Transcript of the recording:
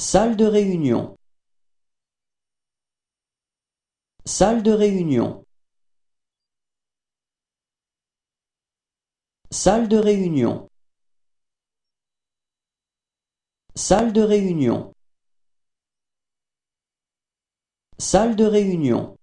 Salle de réunion Salle de réunion Salle de réunion Salle de réunion Salle de réunion